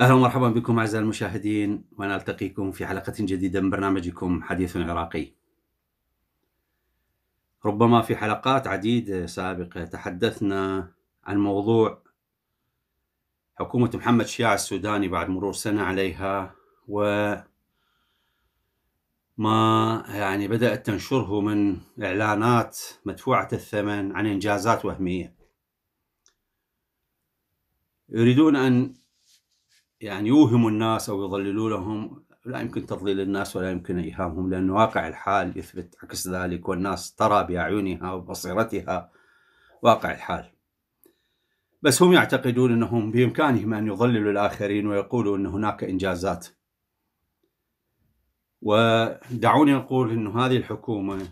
اهلا ومرحبا بكم اعزائي المشاهدين ونلتقيكم في حلقه جديده من برنامجكم حديث عراقي. ربما في حلقات عديده سابقه تحدثنا عن موضوع حكومة محمد شياع السوداني بعد مرور سنة عليها و ما يعني بدأت تنشره من إعلانات مدفوعة الثمن عن إنجازات وهمية يريدون أن يعني يوهموا الناس أو يضللوا لهم لا يمكن تضليل الناس ولا يمكن إيهامهم لأن واقع الحال يثبت عكس ذلك والناس ترى بأعينها وبصيرتها واقع الحال بس هم يعتقدون أنهم بإمكانهم أن يضللوا الآخرين ويقولوا أن هناك إنجازات ودعوني أقول أن هذه الحكومة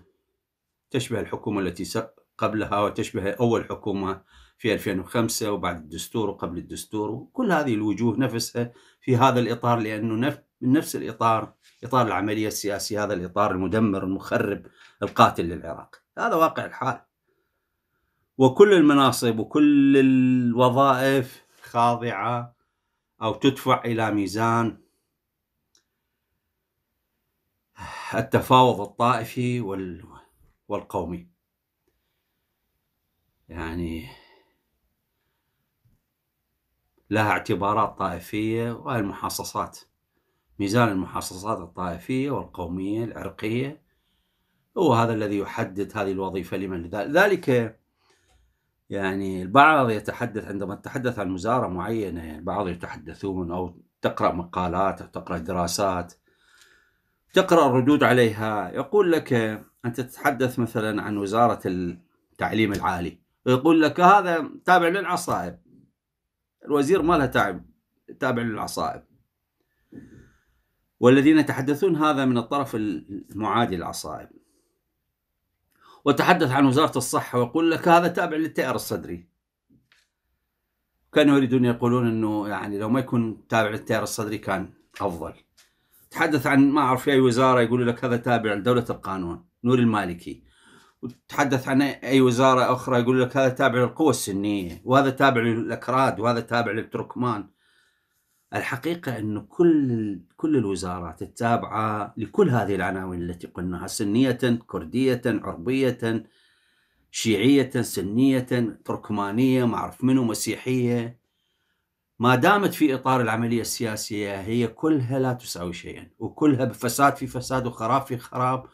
تشبه الحكومة التي قبلها وتشبه أول حكومة في 2005 وبعد الدستور وقبل الدستور وكل هذه الوجوه نفسها في هذا الإطار لأنه من نفس الإطار إطار العملية السياسية هذا الإطار المدمر المخرب القاتل للعراق هذا واقع الحال وكل المناصب وكل الوظائف خاضعة أو تدفع إلى ميزان التفاوض الطائفي والقومي يعني لها اعتبارات طائفية والمحاصصات ميزان المحاصصات الطائفية والقومية العرقية هو هذا الذي يحدد هذه الوظيفة لمن ذلك يعني البعض يتحدث عندما تتحدث عن وزارة معينة يعني البعض يتحدثون أو تقرأ مقالات أو تقرأ دراسات تقرأ الردود عليها يقول لك أنت تتحدث مثلا عن وزارة التعليم العالي يقول لك هذا تابع للعصائب الوزير ما له تعب تابع للعصائب والذين يتحدثون هذا من الطرف المعادي للعصائب وتحدث عن وزارة الصحة ويقول لك هذا تابع للتيار الصدري كانوا يريدون يقولون انه يعني لو ما يكون تابع للتيار الصدري كان افضل تحدث عن ما اعرف اي وزاره يقولوا لك هذا تابع لدوله القانون نور المالكي وتحدث عن اي وزاره اخرى يقول لك هذا تابع للقوى السنيه وهذا تابع للاكراد وهذا تابع للتركمان الحقيقة أنه كل كل الوزارات التابعة لكل هذه العناوين التي قلناها سنية كردية عربية شيعية سنية تركمانية ما أعرف منو مسيحية ما دامت في إطار العملية السياسية هي كلها لا تساوي شيئا وكلها بفساد في فساد وخراب في خراب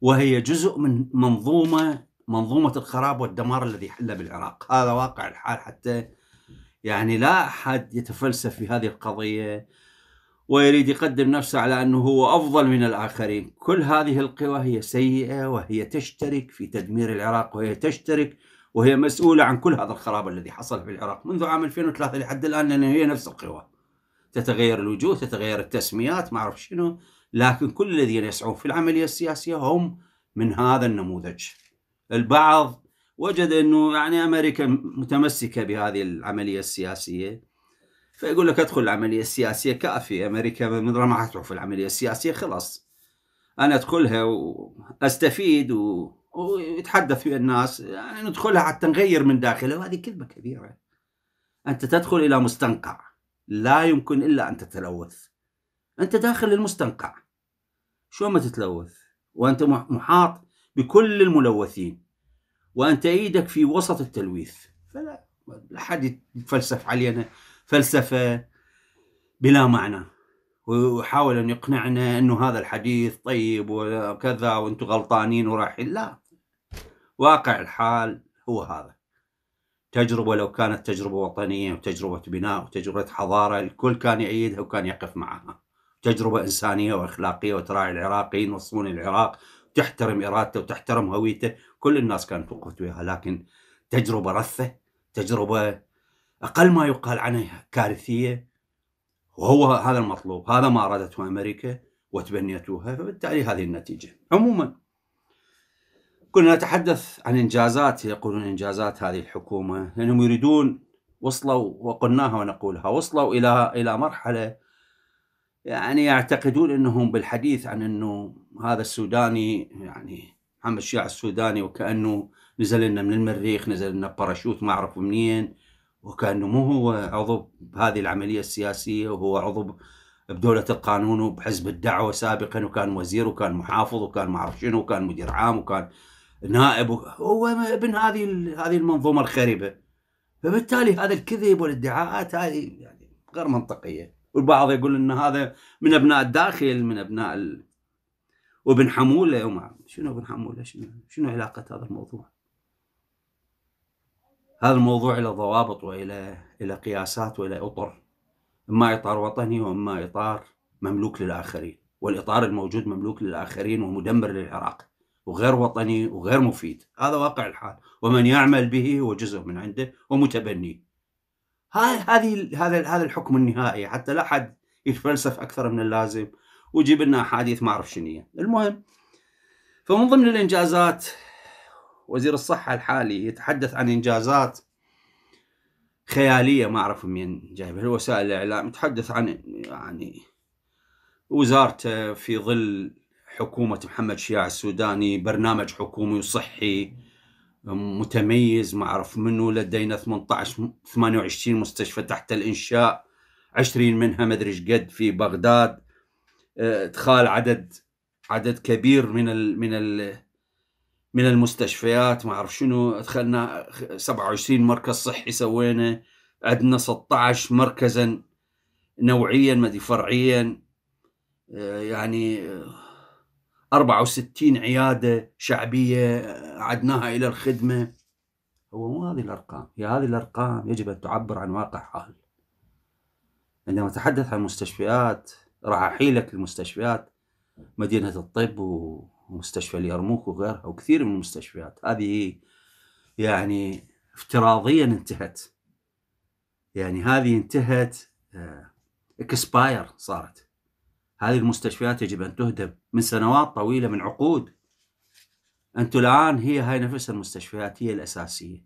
وهي جزء من منظومة منظومة الخراب والدمار الذي حل بالعراق هذا واقع الحال حتى يعني لا أحد يتفلسف في هذه القضية ويريد يقدم نفسه على أنه هو أفضل من الآخرين كل هذه القوى هي سيئة وهي تشترك في تدمير العراق وهي تشترك وهي مسؤولة عن كل هذا الخراب الذي حصل في العراق منذ عام 2003 لحد الآن لأن هي نفس القوى تتغير الوجوه تتغير التسميات ما أعرف شنو لكن كل الذين يسعون في العملية السياسية هم من هذا النموذج البعض وجد انه يعني امريكا متمسكه بهذه العمليه السياسيه فيقول لك ادخل العمليه السياسيه كافي امريكا من تروح في العمليه السياسيه خلاص انا ادخلها واستفيد و... ويتحدث فيها الناس يعني ندخلها حتى نغير من داخله وهذه كذبه كبيره انت تدخل الى مستنقع لا يمكن الا ان تتلوث انت داخل المستنقع شو ما تتلوث وانت محاط بكل الملوثين وأن تعيدك في وسط التلويث فلا لا حد يتفلسف علينا فلسفة بلا معنى ويحاول أن يقنعنا أنه هذا الحديث طيب وكذا وأنتم غلطانين ورايحين لا واقع الحال هو هذا تجربة لو كانت تجربة وطنية وتجربة بناء وتجربة حضارة الكل كان يعيدها وكان يقف معها تجربة إنسانية وأخلاقية وتراعي العراقيين وصون العراق تحترم إرادته وتحترم هويته كل الناس كانت وقفت وياها لكن تجربة رثة تجربة أقل ما يقال عنها كارثية وهو هذا المطلوب هذا ما أرادته أمريكا وتبنيتوها فبالتالي هذه النتيجة عموما كنا نتحدث عن إنجازات يقولون إنجازات هذه الحكومة لأنهم يريدون وصلوا وقلناها ونقولها وصلوا إلى إلى مرحلة يعني يعتقدون انهم بالحديث عن انه هذا السوداني يعني محمد شيع السوداني وكانه نزل لنا من المريخ نزل لنا باراشوت ما اعرف منين وكانه مو هو عضو بهذه العمليه السياسيه وهو عضو بدولة القانون وبحزب الدعوة سابقا وكان وزير وكان محافظ وكان ما اعرف شنو وكان مدير عام وكان نائب هو ابن هذه هذه المنظومة الخريبة فبالتالي هذا الكذب والادعاءات هذه يعني غير منطقية والبعض يقول ان هذا من ابناء الداخل من ابناء ال... وابن حموله وما شنو ابن حموله شنو شنو علاقه هذا الموضوع؟ هذا الموضوع الى ضوابط والى الى قياسات والى اطر اما اطار وطني واما اطار مملوك للاخرين والاطار الموجود مملوك للاخرين ومدمر للعراق وغير وطني وغير مفيد هذا واقع الحال ومن يعمل به هو جزء من عنده ومتبنيه هذه هذا هذا الحكم النهائي حتى لا حد يتفلسف اكثر من اللازم ويجيب لنا احاديث ما اعرف شنو المهم فمن ضمن الانجازات وزير الصحه الحالي يتحدث عن انجازات خياليه ما اعرف من جايبها وسائل الاعلام يتحدث عن يعني وزارته في ظل حكومه محمد شياع السوداني برنامج حكومي وصحي متميز ما أعرف منه لدينا 18 28 مستشفى تحت الإنشاء 20 منها ما ادري قد في بغداد آه، ادخال عدد عدد كبير من الـ من الـ من المستشفيات ما اعرف شنو ادخلنا 27 مركز صحي سوينا عندنا 16 مركزا نوعيا ما فرعيا آه، يعني آه، 64 عياده شعبيه آه، عدناها الى الخدمه هو مو هذه الارقام هي هذه الارقام يجب ان تعبر عن واقع حال عندما اتحدث عن مستشفيات راح احيلك المستشفيات مدينه الطب ومستشفى اليرموك وغيرها وكثير من المستشفيات هذه يعني افتراضيا انتهت يعني هذه انتهت اكسباير آه، صارت هذه المستشفيات يجب أن تهدم من سنوات طويلة من عقود أنتم الآن هي هاي نفس المستشفيات هي الأساسية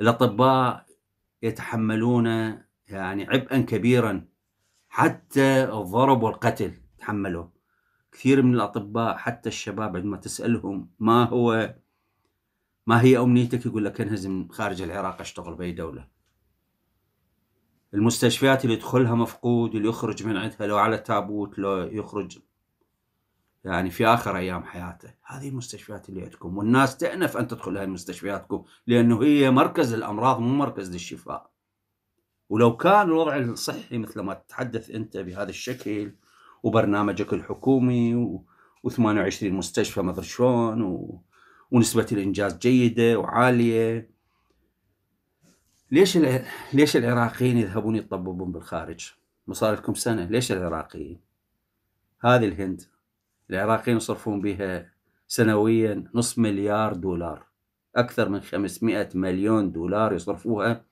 الأطباء يتحملون يعني عبئا كبيرا حتى الضرب والقتل تحملوه كثير من الأطباء حتى الشباب عندما تسألهم ما هو ما هي أمنيتك يقول لك أنهزم خارج العراق أشتغل بأي دولة المستشفيات اللي يدخلها مفقود اللي يخرج من عندها لو على تابوت لو يخرج يعني في اخر ايام حياته هذه المستشفيات اللي عندكم والناس تأنف ان تدخل هاي مستشفياتكم لانه هي مركز الامراض مو مركز للشفاء ولو كان الوضع الصحي مثل ما تتحدث انت بهذا الشكل وبرنامجك الحكومي و... 28 مستشفى ما ادري شلون و... ونسبة الإنجاز جيدة وعالية ليش ليش العراقيين يذهبون يتطببون بالخارج؟ مصارفكم سنه، ليش العراقيين؟ هذه الهند العراقيين يصرفون بها سنويا نصف مليار دولار اكثر من 500 مليون دولار يصرفوها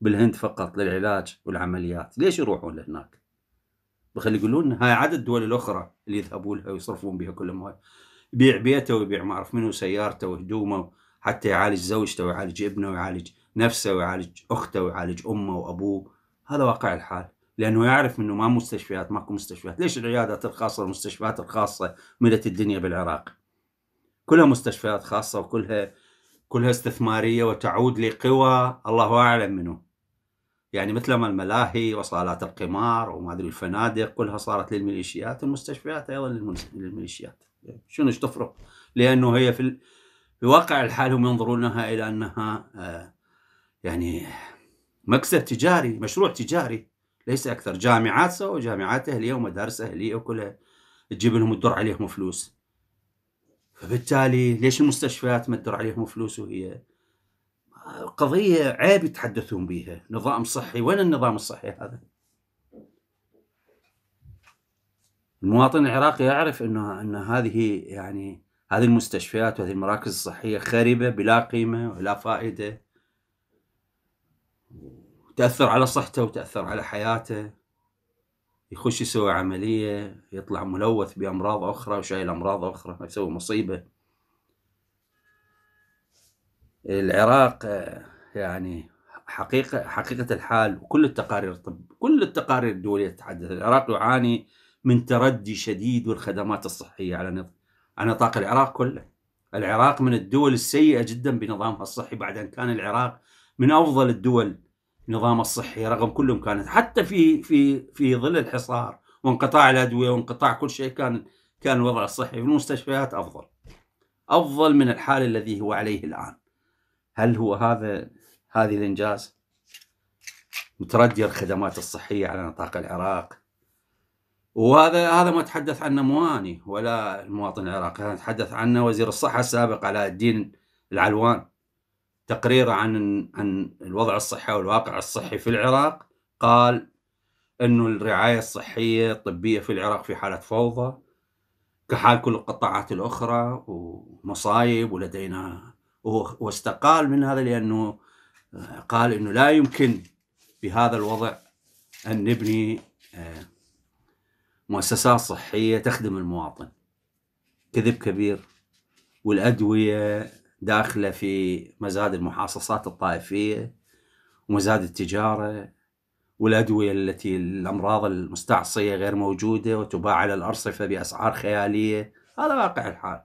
بالهند فقط للعلاج والعمليات، ليش يروحون لهناك؟ بخلي يقولون هاي عدد الدول الاخرى اللي يذهبون لها ويصرفون بها كل ما يبيع بيته ويبيع ما اعرف منه سيارته وهدومه حتى يعالج زوجته ويعالج ابنه ويعالج نفسه ويعالج أخته ويعالج أمه وأبوه هذا واقع الحال لأنه يعرف أنه ما مستشفيات ماكو مستشفيات ليش العيادات الخاصة المستشفيات الخاصة ملت الدنيا بالعراق كلها مستشفيات خاصة وكلها كلها استثمارية وتعود لقوى الله أعلم منه يعني مثل ما الملاهي وصالات القمار وما ادري الفنادق كلها صارت للميليشيات والمستشفيات ايضا للميليشيات شنو ايش تفرق؟ لانه هي في, ال... في واقع الحال هم ينظرون لها الى انها آه يعني مكسب تجاري مشروع تجاري ليس أكثر جامعات سووا جامعات أهلية ومدارس أهلية وكلها تجيب لهم تدر عليهم فلوس فبالتالي ليش المستشفيات ما تدر عليهم فلوس وهي قضية عيب يتحدثون بها نظام صحي وين النظام الصحي هذا المواطن العراقي يعرف انه ان هذه يعني هذه المستشفيات وهذه المراكز الصحيه خربه بلا قيمه ولا فائده وتاثر على صحته وتاثر على حياته يخش يسوي عمليه يطلع ملوث بامراض اخرى وشايل امراض اخرى يسوي مصيبه العراق يعني حقيقه حقيقه الحال وكل التقارير الطب كل التقارير الدوليه تتحدث العراق يعاني من تردي شديد والخدمات الصحيه على على نطاق العراق كله العراق من الدول السيئه جدا بنظامها الصحي بعد ان كان العراق من افضل الدول نظام الصحي رغم كلهم كانت حتى في في في ظل الحصار وانقطاع الادويه وانقطاع كل شيء كان كان الوضع الصحي في المستشفيات افضل افضل من الحال الذي هو عليه الان هل هو هذا هذه الانجاز متردي الخدمات الصحيه على نطاق العراق وهذا هذا ما تحدث عنه مواني ولا المواطن العراقي تحدث عنه وزير الصحه السابق علاء الدين العلوان تقرير عن عن الوضع الصحي والواقع الصحي في العراق قال انه الرعايه الصحيه الطبيه في العراق في حاله فوضى كحال كل القطاعات الاخرى ومصايب ولدينا واستقال من هذا لانه قال انه لا يمكن بهذا الوضع ان نبني آه، مؤسسات صحيه تخدم المواطن كذب كبير والادويه داخله في مزاد المحاصصات الطائفيه ومزاد التجاره والادويه التي الامراض المستعصيه غير موجوده وتباع على الارصفه باسعار خياليه هذا واقع الحال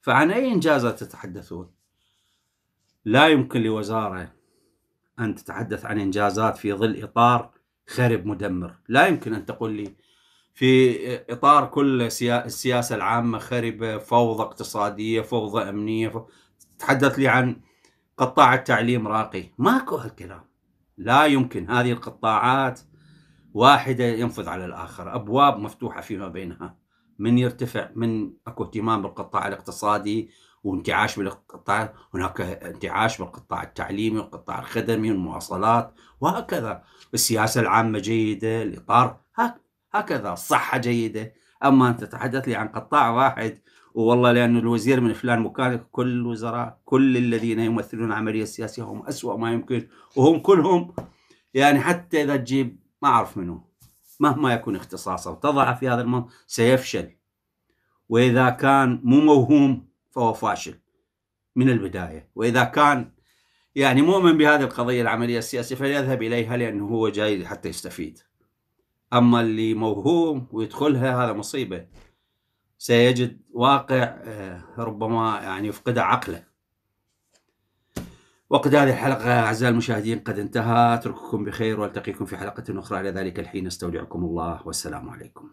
فعن اي انجازات تتحدثون لا يمكن لوزاره ان تتحدث عن انجازات في ظل اطار خرب مدمر لا يمكن ان تقول لي في اطار كل السياسه العامه خربه فوضى اقتصاديه فوضى امنيه تحدث لي عن قطاع التعليم راقي ماكو هالكلام لا يمكن هذه القطاعات واحدة ينفذ على الآخر أبواب مفتوحة فيما بينها من يرتفع من أكو اهتمام بالقطاع الاقتصادي وانتعاش بالقطاع هناك انتعاش بالقطاع التعليمي والقطاع الخدمي والمواصلات وهكذا السياسة العامة جيدة الإطار هكذا الصحة جيدة أما أن تتحدث لي عن قطاع واحد والله لأنه الوزير من فلان مكان كل الوزراء كل الذين يمثلون العملية السياسية هم أسوأ ما يمكن وهم كلهم يعني حتى إذا تجيب ما أعرف منه مهما يكون اختصاصه وتضعه في هذا المنطق سيفشل وإذا كان مو موهوم فهو فاشل من البداية وإذا كان يعني مؤمن بهذه القضية العملية السياسية فليذهب إليها لأنه هو جاي حتى يستفيد أما اللي موهوم ويدخلها هذا مصيبة سيجد واقع آه، ربما يعني يفقد عقله وقد هذه الحلقة أعزائي المشاهدين قد انتهى أترككم بخير وألتقيكم في حلقة أخرى إلى ذلك الحين استودعكم الله والسلام عليكم